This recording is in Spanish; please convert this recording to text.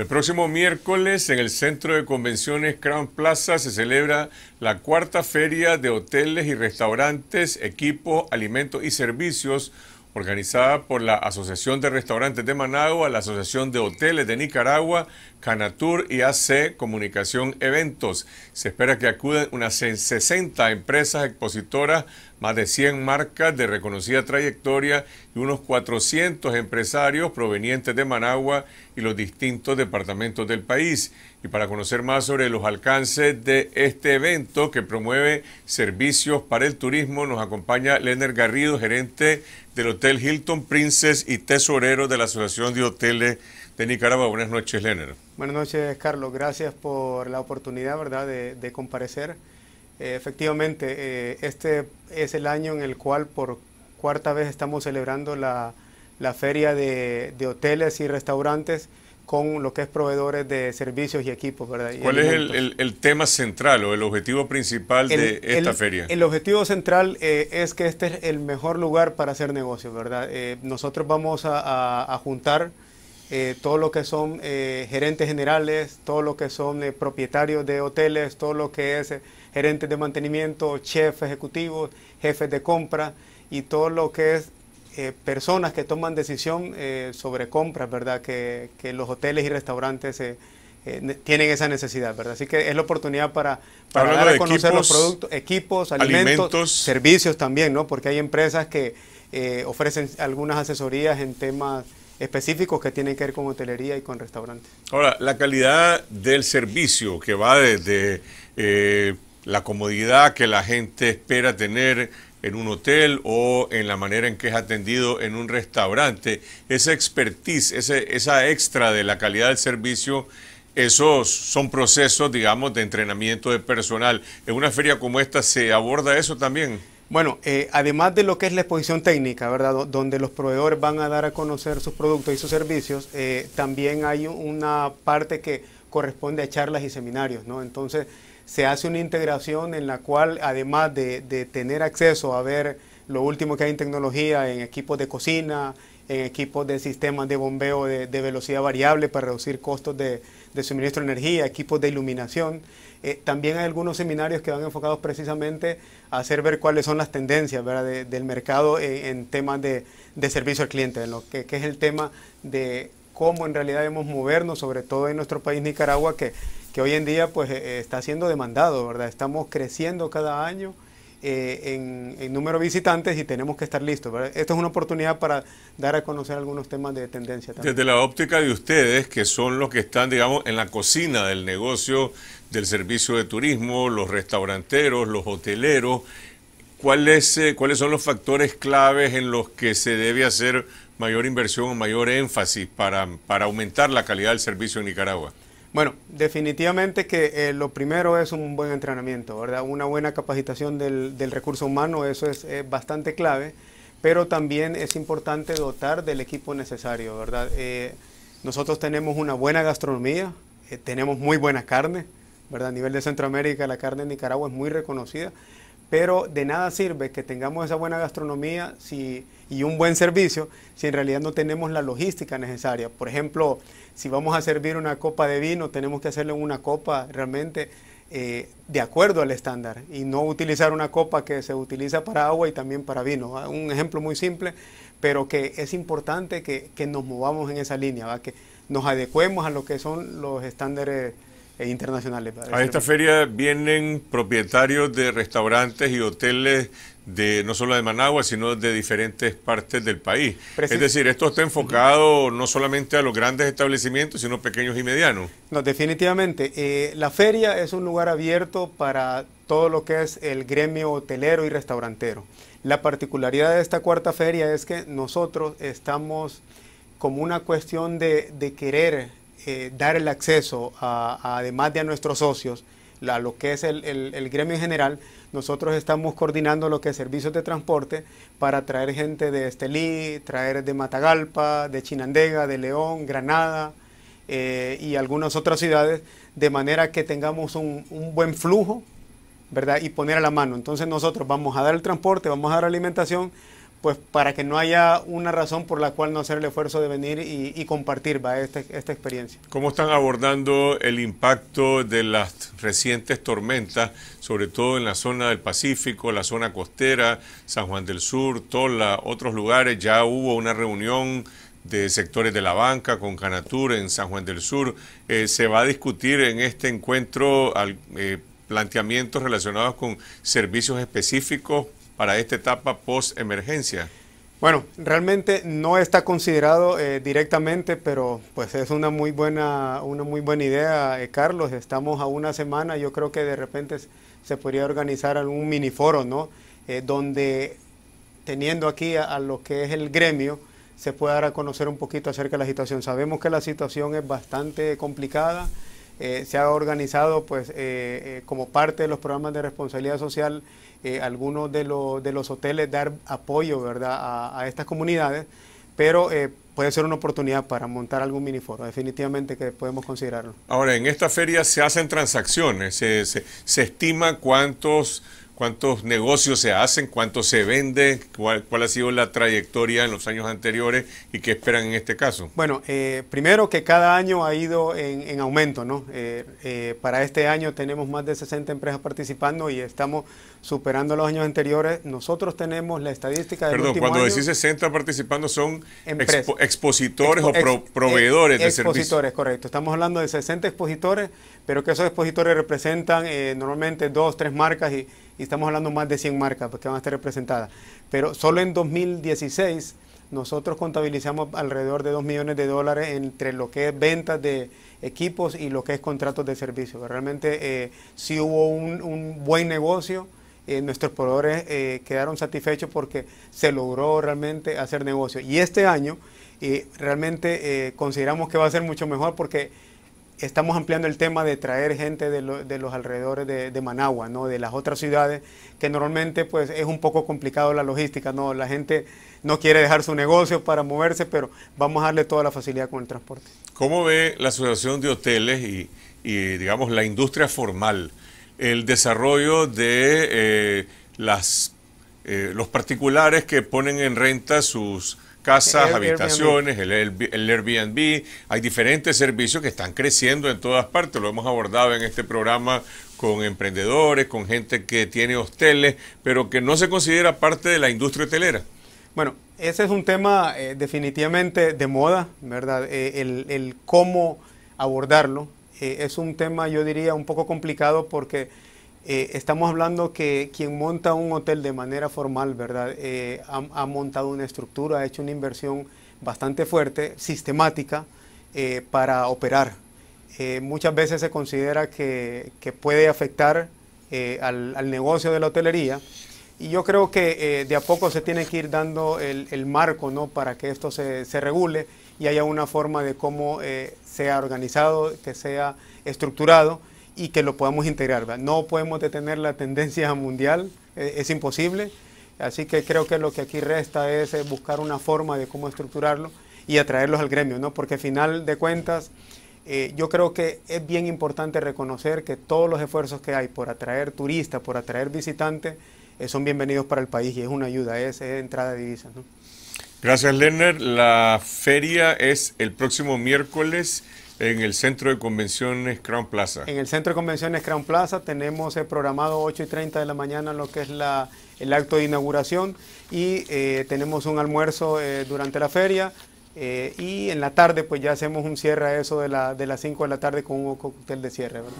El próximo miércoles en el Centro de Convenciones Crown Plaza se celebra la cuarta feria de hoteles y restaurantes, equipos, alimentos y servicios organizada por la Asociación de Restaurantes de Managua, la Asociación de Hoteles de Nicaragua, Canatur y AC Comunicación Eventos. Se espera que acudan unas 60 empresas expositoras, más de 100 marcas de reconocida trayectoria y unos 400 empresarios provenientes de Managua y los distintos departamentos del país. Y para conocer más sobre los alcances de este evento que promueve servicios para el turismo, nos acompaña Lener Garrido, gerente del Hotel Hilton Princess y tesorero de la Asociación de Hoteles de Nicaragua. Buenas noches, Lener. Buenas noches, Carlos. Gracias por la oportunidad, ¿verdad?, de, comparecer. Eh, efectivamente, eh, este es el año en el cual por cuarta vez estamos celebrando la, la feria de, de hoteles y restaurantes con lo que es proveedores de servicios y equipos. ¿verdad? ¿Cuál es el, tema central o el objetivo principal de esta feria? El objetivo central eh, es que este es el mejor lugar para hacer negocios, ¿verdad? Eh, nosotros vamos a, juntar eh, todo lo que son gerentes generales, todo lo que son propietarios de hoteles, todo lo que es gerentes de mantenimiento, chef ejecutivos, jefes de compra y todo lo que es eh, personas que toman decisión eh, sobre compras, ¿verdad? Que, los hoteles y restaurantes eh, tienen esa necesidad, ¿verdad? Así que es la oportunidad para, para conocer los productos, equipos, alimentos, alimentos, servicios también, ¿no? Porque hay empresas que ofrecen algunas asesorías en temas específicos que tienen que ver con hotelería y con restaurantes. Ahora, la calidad del servicio que va desde la comodidad que la gente espera tener, en un hotel o en la manera en que es atendido en un restaurante. Esa expertise, ese, esa extra de la calidad del servicio, esos son procesos, digamos, de entrenamiento de personal. En una feria como esta se aborda eso también. Bueno, eh, además de lo que es la exposición técnica, ¿verdad? donde los proveedores van a dar a conocer sus productos y sus servicios, eh, también hay una parte que corresponde a charlas y seminarios, ¿no? Entonces, se hace una integración en la cual, además de, tener acceso a ver lo último que hay en tecnología, en equipos de cocina, en equipos de sistemas de bombeo de, velocidad variable para reducir costos de, suministro de energía, equipos de iluminación. Eh, también hay algunos seminarios que van enfocados precisamente a hacer ver cuáles son las tendencias del mercado en, temas de, servicio al cliente, lo que, que es el tema de cómo en realidad debemos movernos, sobre todo en nuestro país Nicaragua, que que hoy en día pues eh, está siendo demandado, ¿verdad? Estamos creciendo cada año eh, en, número de visitantes y tenemos que estar listos. ¿verdad? Esto es una oportunidad para dar a conocer algunos temas de tendencia también. Desde la óptica de ustedes, que son los que están, digamos, en la cocina del negocio del servicio de turismo, los restauranteros, los hoteleros, ¿cuáles, eh, ¿cuáles son los factores claves en los que se debe hacer mayor inversión o mayor énfasis para, para aumentar la calidad del servicio en Nicaragua? Bueno, definitivamente que eh, lo primero es un buen entrenamiento, ¿verdad? Una buena capacitación del, recurso humano, eso es, bastante clave, pero también es importante dotar del equipo necesario, ¿verdad? Eh, nosotros tenemos una buena gastronomía, eh, tenemos muy buena carne, ¿verdad? A nivel de Centroamérica la carne en Nicaragua es muy reconocida, pero de nada sirve que tengamos esa buena gastronomía si, y un buen servicio si en realidad no tenemos la logística necesaria. Por ejemplo, si vamos a servir una copa de vino, tenemos que hacerle una copa realmente eh, de acuerdo al estándar y no utilizar una copa que se utiliza para agua y también para vino. Ah, un ejemplo muy simple, pero que es importante que, nos movamos en esa línea, ¿va? que nos adecuemos a lo que son los estándares e internacionales. A esta este feria vienen propietarios de restaurantes y hoteles de no solo de Managua, sino de diferentes partes del país. es decir, esto está enfocado no solamente a los grandes establecimientos, sino pequeños y medianos. No, definitivamente. Eh, la feria es un lugar abierto para todo lo que es el gremio hotelero y restaurantero. La particularidad de esta cuarta feria es que nosotros estamos como una cuestión de querer eh, dar el acceso, a, además de a nuestros socios, a lo que es el, gremio en general, nosotros estamos coordinando lo que es servicios de transporte para traer gente de Estelí, traer de Matagalpa, de Chinandega, de León, Granada eh, y algunas otras ciudades, de manera que tengamos un, un buen flujo ¿verdad? Y poner a la mano. Entonces nosotros vamos a dar el transporte, vamos a dar alimentación, pues para que no haya una razón por la cual no hacer el esfuerzo de venir y, compartir este, esta experiencia. ¿Cómo están abordando el impacto de las recientes tormentas, sobre todo en la zona del Pacífico, la zona costera, San Juan del Sur, Tola, otros lugares? Ya hubo una reunión de sectores de la banca con Canatur en San Juan del Sur. Eh, ¿Se va a discutir en este encuentro eh, planteamientos relacionados con servicios específicos para esta etapa post-emergencia? Bueno, realmente no está considerado eh, directamente, pero pues es una muy buena, una muy buena idea, eh, Carlos. Estamos a una semana, yo creo que de repente se podría organizar algún miniforo, ¿no? Eh, donde teniendo aquí a, a, lo que es el gremio, se pueda dar a conocer un poquito acerca de la situación. Sabemos que la situación es bastante complicada. Eh, se ha organizado pues eh, eh, como parte de los programas de responsabilidad social algunos de, los de, los hoteles dar apoyo ¿verdad? A, estas comunidades, pero puede ser una oportunidad para montar algún foro definitivamente que podemos considerarlo. Ahora, en esta feria se hacen transacciones, se, se, se estima cuántos cuántos negocios se hacen, cuántos se venden, cuál, cuál, ha sido la trayectoria en los años anteriores y qué esperan en este caso. Bueno, eh, primero que cada año ha ido en, aumento, ¿no? Eh, eh, para este año tenemos más de 60 empresas participando y estamos superando los años anteriores. Nosotros tenemos la estadística de... Perdón, cuando decís 60 participando son expositores o proveedores de servicios. Expositores, correcto. Estamos hablando de 60 expositores, pero que esos expositores representan eh, normalmente dos, tres marcas y, estamos hablando más de 100 marcas pues, que van a estar representadas. Pero solo en 2016 nosotros contabilizamos alrededor de 2 millones de dólares entre lo que es ventas de equipos y lo que es contratos de servicio. Realmente eh, sí hubo un buen negocio eh, nuestros proveedores eh, quedaron satisfechos porque se logró realmente hacer negocio. Y este año eh, realmente consideramos que va a ser mucho mejor porque estamos ampliando el tema de traer gente de, los alrededores de, Managua, ¿no? de las otras ciudades, que normalmente pues, es un poco complicado la logística, ¿no? la gente no quiere dejar su negocio para moverse, pero vamos a darle toda la facilidad con el transporte. ¿Cómo ve la Asociación de Hoteles y, y digamos, la industria formal? el desarrollo de eh, las, eh, los particulares que ponen en renta sus casas, habitaciones, El, Airbnb. Hay diferentes servicios que están creciendo en todas partes. Lo hemos abordado en este programa con emprendedores, con gente que tiene hosteles, pero que no se considera parte de la industria hotelera. Bueno, ese es un tema eh, definitivamente de moda, ¿verdad? el, cómo abordarlo. Eh, es un tema, yo diría, un poco complicado porque eh, estamos hablando que quien monta un hotel de manera formal, ¿verdad? Eh, ha, montado una estructura, ha hecho una inversión bastante fuerte, sistemática, para operar. muchas veces se considera que, puede afectar al negocio de la hotelería y yo creo que eh, de a poco se tiene que ir dando el, marco para que esto se, regule y haya una forma de cómo eh, sea organizado, que sea estructurado y que lo podamos integrar. No podemos detener la tendencia mundial, eh, es imposible. Así que creo que lo que aquí resta es buscar una forma de cómo estructurarlo y atraerlos al gremio, ¿no? porque al final de cuentas yo creo que es bien importante reconocer que todos los esfuerzos que hay por atraer turistas, por atraer visitantes, eh, son bienvenidos para el país y es una ayuda, es, entrada de divisas. Gracias, Lerner. La feria es el próximo miércoles en el Centro de Convenciones Crown Plaza. En el Centro de Convenciones Crown Plaza tenemos eh, programado 8 y 30 de la mañana lo que es la, el acto de inauguración y eh, tenemos un almuerzo durante la feria. y en la tarde pues ya hacemos un cierre a eso de, la, de las 5 de la tarde con un cóctel de cierre.